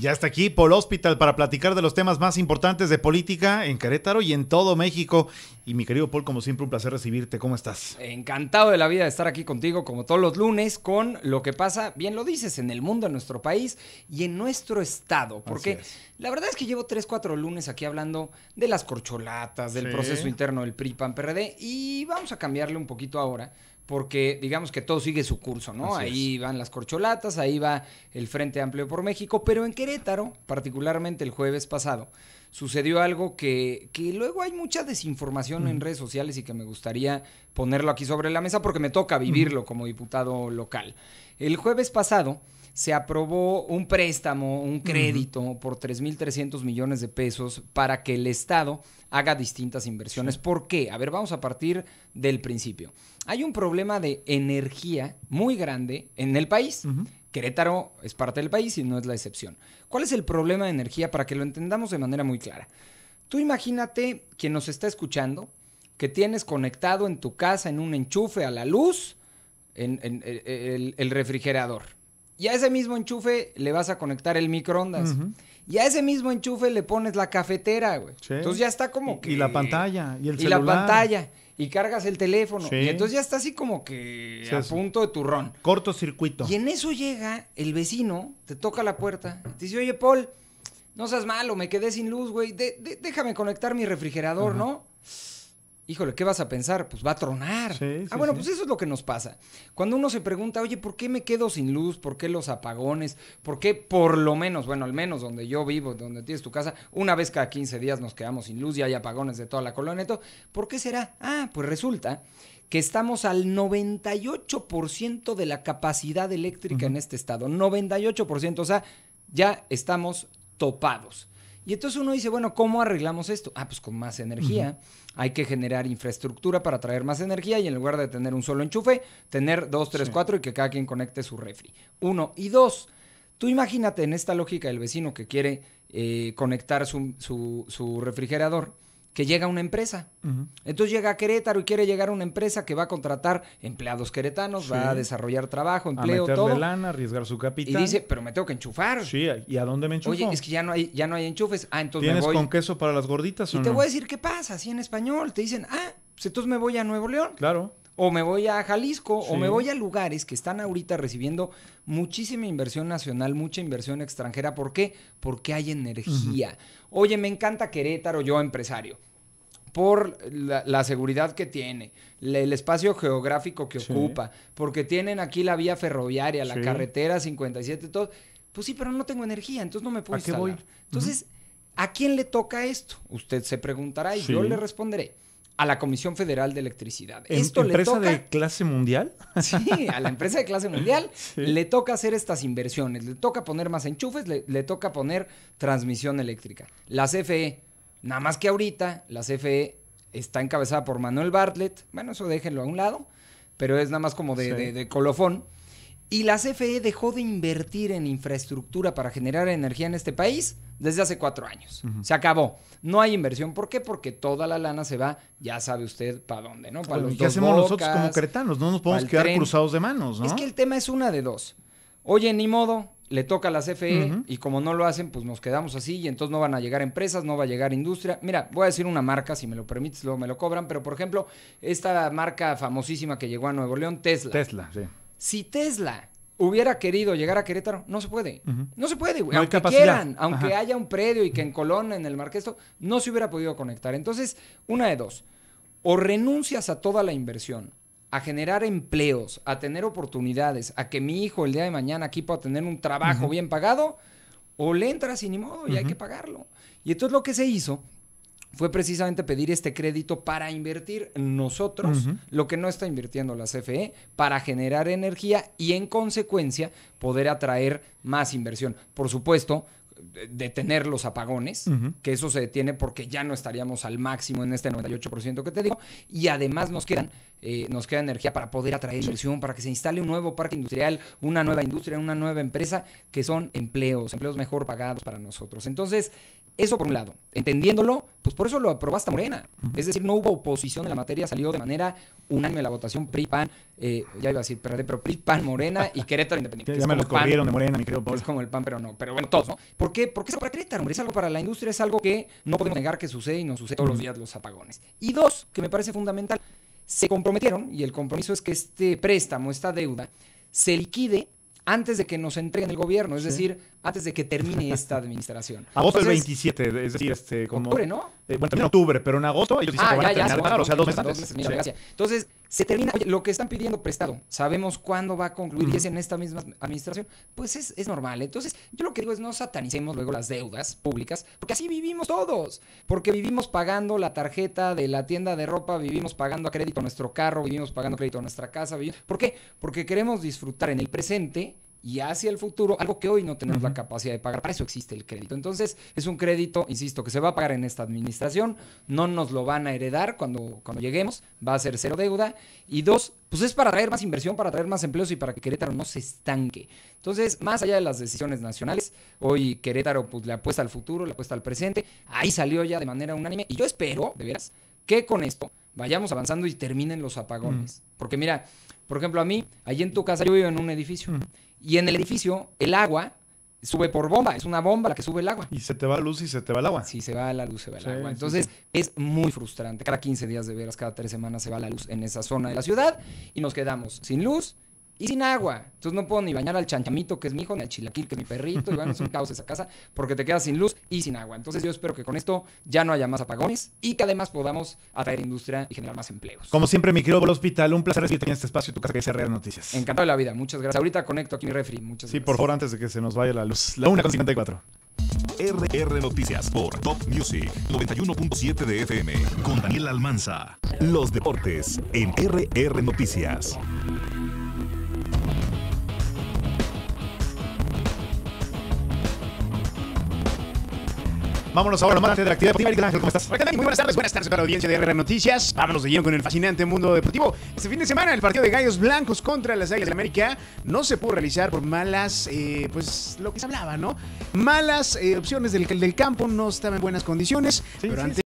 Ya está aquí Paul Hospital para platicar de los temas más importantes de política en Querétaro y en todo México. Y mi querido Paul, como siempre, un placer recibirte. ¿Cómo estás? Encantado de la vida de estar aquí contigo, como todos los lunes, con lo que pasa, bien lo dices, en el mundo, en nuestro país y en nuestro estado. Porque la verdad es que llevo tres, cuatro lunes aquí hablando de las corcholatas, del proceso interno del PRI, PAN, PRD. Y vamos a cambiarle un poquito ahora porque digamos que todo sigue su curso, ¿no? ahí van las corcholatas, ahí va el Frente Amplio por México, pero en Querétaro, particularmente el jueves pasado, sucedió algo que, que luego hay mucha desinformación en redes sociales y que me gustaría ponerlo aquí sobre la mesa porque me toca vivirlo como diputado local. El jueves pasado se aprobó un préstamo, un crédito por 3.300 millones de pesos para que el Estado haga distintas inversiones. ¿Por qué? A ver, vamos a partir del principio. Hay un problema de energía muy grande en el país. Querétaro es parte del país y no es la excepción. ¿Cuál es el problema de energía para que lo entendamos de manera muy clara? Tú imagínate quien nos está escuchando que tienes conectado en tu casa, en un enchufe a la luz, en, eh, el refrigerador y a ese mismo enchufe le vas a conectar el microondas. Y a ese mismo enchufe le pones la cafetera, güey. Entonces ya está como que... Y la pantalla, y el celular. Y la pantalla, y cargas el teléfono. Y entonces ya está así como que a punto de turrón. Cortocircuito. Y en eso llega el vecino, te toca la puerta, te dice, oye, Paul, no seas malo, me quedé sin luz, güey. déjame conectar mi refrigerador, ¿no? híjole, ¿qué vas a pensar? Pues va a tronar. ah, bueno, pues eso es lo que nos pasa. Cuando uno se pregunta, oye, ¿por qué me quedo sin luz? ¿Por qué los apagones? ¿Por qué por lo menos, bueno, al menos donde yo vivo, donde tienes tu casa, una vez cada 15 días nos quedamos sin luz y hay apagones de toda la colonia? Todo. ¿Por qué será? Ah, pues resulta que estamos al 98% de la capacidad eléctrica en este estado. 98%, o sea, ya estamos topados. Y entonces uno dice, bueno, ¿cómo arreglamos esto? Ah, pues con más energía. Hay que generar infraestructura para traer más energía y en lugar de tener un solo enchufe, tener dos, tres, cuatro y que cada quien conecte su refri. Uno. Y dos, tú imagínate en esta lógica el vecino que quiere eh, conectar su, su, su refrigerador que llega una empresa. Entonces llega a Querétaro y quiere llegar a una empresa que va a contratar empleados queretanos, va a desarrollar trabajo, empleo, a meterle de lana, arriesgar su capital. Y dice, pero me tengo que enchufar. Sí, ¿y a dónde me enchufo? Oye, es que ya no hay, ya no hay enchufes. Ah, entonces me voy. con queso para las gorditas Y te voy a decir qué pasa, así en español. Te dicen, ah, pues entonces me voy a Nuevo León. Claro o me voy a Jalisco, o me voy a lugares que están ahorita recibiendo muchísima inversión nacional, mucha inversión extranjera. ¿Por qué? Porque hay energía. Oye, me encanta Querétaro, yo empresario por la, seguridad que tiene, el espacio geográfico que ocupa, porque tienen aquí la vía ferroviaria, la carretera 57, todo. Pues sí, pero no tengo energía, entonces no me puedo ¿A Qué voy? Entonces, ¿a quién le toca esto? Usted se preguntará y yo le responderé a la Comisión Federal de Electricidad. Esto ¿Empresa de clase mundial? Sí, a la empresa de clase mundial le toca hacer estas inversiones, le toca poner más enchufes, le, toca poner transmisión eléctrica. La CFE, nada más que ahorita, la CFE está encabezada por Manuel Bartlett, bueno, eso déjenlo a un lado, pero es nada más como de, de colofón y la CFE dejó de invertir en infraestructura para generar energía en este país desde hace cuatro años. Se acabó. No hay inversión. ¿Por qué? Porque toda la lana se va, ya sabe usted para dónde, ¿no? Para los ¿Y qué hacemos nosotros como cretanos? No nos podemos quedar cruzados de manos, ¿no? Es que el tema es una de dos. Oye, ni modo, le toca a la CFE y como no lo hacen, pues nos quedamos así y entonces no van a llegar empresas, no va a llegar industria. Mira, voy a decir una marca, si me lo permites, luego me lo cobran, pero por ejemplo, esta marca famosísima que llegó a Nuevo León, Tesla. Tesla, sí. Si Tesla hubiera querido llegar a Querétaro, no se puede. No se puede, güey. aunque quieran, aunque haya un predio y que en Colón, en el Marqués, no se hubiera podido conectar. Entonces, una de dos. O renuncias a toda la inversión, a generar empleos, a tener oportunidades, a que mi hijo el día de mañana aquí pueda tener un trabajo bien pagado, o le entras y ni modo, y hay que pagarlo. Y entonces lo que se hizo fue precisamente pedir este crédito para invertir nosotros lo que no está invirtiendo la CFE para generar energía y en consecuencia poder atraer más inversión. Por supuesto, detener los apagones, que eso se detiene porque ya no estaríamos al máximo en este 98% que te digo, y además nos quedan eh, nos queda energía para poder atraer inversión, para que se instale un nuevo parque industrial, una nueva industria, una nueva empresa, que son empleos, empleos mejor pagados para nosotros. Entonces, eso por un lado. Entendiéndolo, pues por eso lo aprobaste Morena. Es decir, no hubo oposición en la materia, salió de manera unánime la votación PRI-PAN, eh, ya iba a decir PRD, pero PRI-PAN, Morena y Querétaro Independiente. ya me lo corrieron de Morena, mi creo Paul. Es como el PAN, pero no. Pero bueno, todos, ¿no? ¿Por qué? Porque es algo para Querétaro, hombre. Es algo para la industria, es algo que no podemos negar que sucede y no sucede todos los días los apagones. Y dos, que me parece fundamental, se comprometieron, y el compromiso es que este préstamo, esta deuda, se liquide antes de que nos entreguen el gobierno, es decir, antes de que termine esta administración. agosto del 27, es decir, este, Octubre, ¿no? Eh, bueno, en octubre, pero en agosto ellos dicen ah, que van ya, a terminar pagar, o sea, dos meses. Dos Entonces, se termina, lo que están pidiendo prestado, sabemos cuándo va a concluir y es en esta misma administración, pues es, es normal. Entonces, yo lo que digo es no satanicemos luego las deudas públicas, porque así vivimos todos, porque vivimos pagando la tarjeta de la tienda de ropa, vivimos pagando a crédito nuestro carro, vivimos pagando crédito a nuestra casa, ¿por qué? Porque queremos disfrutar en el presente y hacia el futuro, algo que hoy no tenemos la capacidad de pagar. Para eso existe el crédito. Entonces, es un crédito, insisto, que se va a pagar en esta administración, no nos lo van a heredar cuando, cuando lleguemos, va a ser cero deuda. Y dos, pues es para traer más inversión, para traer más empleos y para que Querétaro no se estanque. Entonces, más allá de las decisiones nacionales, hoy Querétaro pues, le apuesta al futuro, le apuesta al presente. Ahí salió ya de manera unánime y yo espero, de veras, que con esto vayamos avanzando y terminen los apagones. Mm. Porque mira, por ejemplo, a mí, allí en tu casa, yo vivo en un edificio, mm. y en el edificio el agua sube por bomba, es una bomba la que sube el agua. Y se te va la luz y se te va el agua. Sí, se va la luz, se va el agua. Entonces es muy frustrante. Cada 15 días de veras, cada 3 semanas se va la luz en esa zona de la ciudad y nos quedamos sin luz, y sin agua. Entonces no puedo ni bañar al chanchamito, que es mi hijo, ni al chilaquil, que es mi perrito, y bueno, es un caos esa casa, porque te quedas sin luz y sin agua. Entonces yo espero que con esto ya no haya más apagones y que además podamos atraer industria y generar más empleos. Como siempre, mi querido Hospital, un placer recibirte en este espacio, tu casa que es RR Noticias. Encantado de la vida, muchas gracias. Ahorita conecto aquí mi refri, muchas gracias. Sí, por favor, antes de que se nos vaya la luz. La 1.54. RR Noticias por Top Music 91.7 de FM con Daniel Almanza. Los deportes en RR Noticias. Vámonos ahora más de la actividad deportiva. ¿cómo estás? Muy buenas tardes, buenas tardes a la audiencia de RR Noticias. Vámonos de lleno con el fascinante mundo deportivo. Este fin de semana, el partido de Gallos Blancos contra las Águilas de América no se pudo realizar por malas, eh, pues lo que se hablaba, ¿no? Malas eh, opciones del, del campo, no estaba en buenas condiciones,